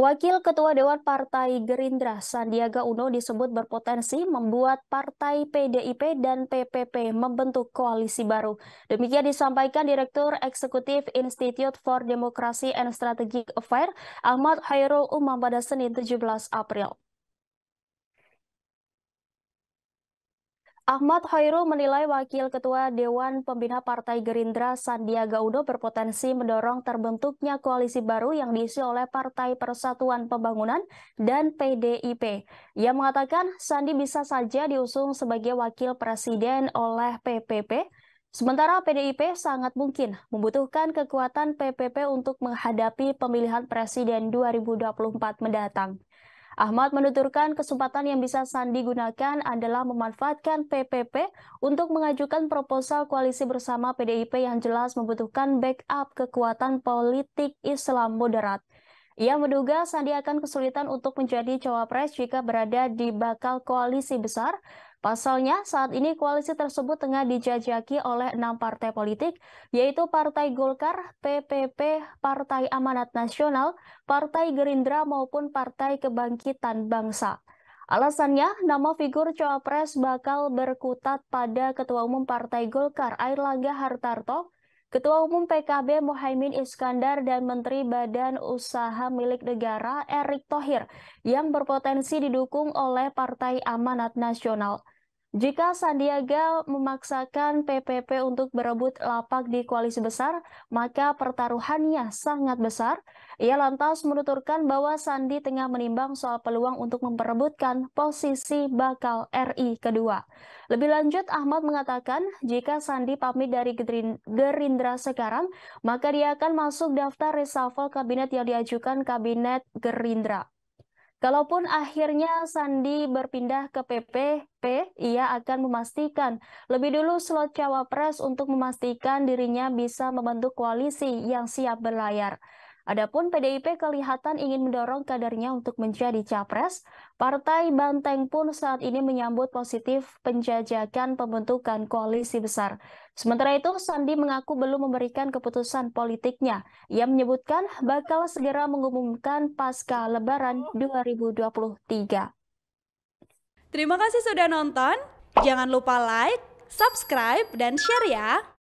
Wakil Ketua Dewan Partai Gerindra Sandiaga Uno disebut berpotensi membuat Partai PDIP dan PPP membentuk koalisi baru. Demikian disampaikan Direktur Eksekutif Institute for Democracy and Strategic Affairs Ahmad Hairul Umam pada Senin 17 April. Ahmad Khairul menilai Wakil Ketua Dewan Pembina Partai Gerindra Sandiaga Uno berpotensi mendorong terbentuknya koalisi baru yang diisi oleh Partai Persatuan Pembangunan dan PDIP. Ia mengatakan Sandi bisa saja diusung sebagai wakil presiden oleh PPP, sementara PDIP sangat mungkin membutuhkan kekuatan PPP untuk menghadapi pemilihan presiden 2024 mendatang. Ahmad menuturkan kesempatan yang bisa Sandi gunakan adalah memanfaatkan PPP untuk mengajukan proposal koalisi bersama PDIP yang jelas membutuhkan backup kekuatan politik Islam moderat. Ia menduga Sandi akan kesulitan untuk menjadi cawapres jika berada di bakal koalisi besar. Pasalnya, saat ini koalisi tersebut tengah dijajaki oleh enam partai politik, yaitu Partai Golkar, PPP, Partai Amanat Nasional, Partai Gerindra, maupun Partai Kebangkitan Bangsa. Alasannya, nama figur cawapres bakal berkutat pada Ketua Umum Partai Golkar, Air Langga Hartarto, Ketua Umum PKB Mohaimin Iskandar dan Menteri Badan Usaha Milik Negara Erick Thohir yang berpotensi didukung oleh Partai Amanat Nasional. Jika Sandiaga memaksakan PPP untuk berebut lapak di koalisi besar, maka pertaruhannya sangat besar. Ia lantas menuturkan bahwa Sandi tengah menimbang soal peluang untuk memperebutkan posisi bakal RI kedua. Lebih lanjut, Ahmad mengatakan jika Sandi pamit dari Gerindra sekarang, maka dia akan masuk daftar reshuffle kabinet yang diajukan kabinet Gerindra. Kalaupun akhirnya Sandi berpindah ke PPP, ia akan memastikan lebih dulu slot cawapres untuk memastikan dirinya bisa membentuk koalisi yang siap berlayar. Adapun PDIP kelihatan ingin mendorong kadernya untuk menjadi capres, Partai Banteng pun saat ini menyambut positif penjajakan pembentukan koalisi besar. Sementara itu, Sandi mengaku belum memberikan keputusan politiknya. Ia menyebutkan bakal segera mengumumkan pasca lebaran 2023. Terima kasih sudah nonton. Jangan lupa like, subscribe, dan share ya!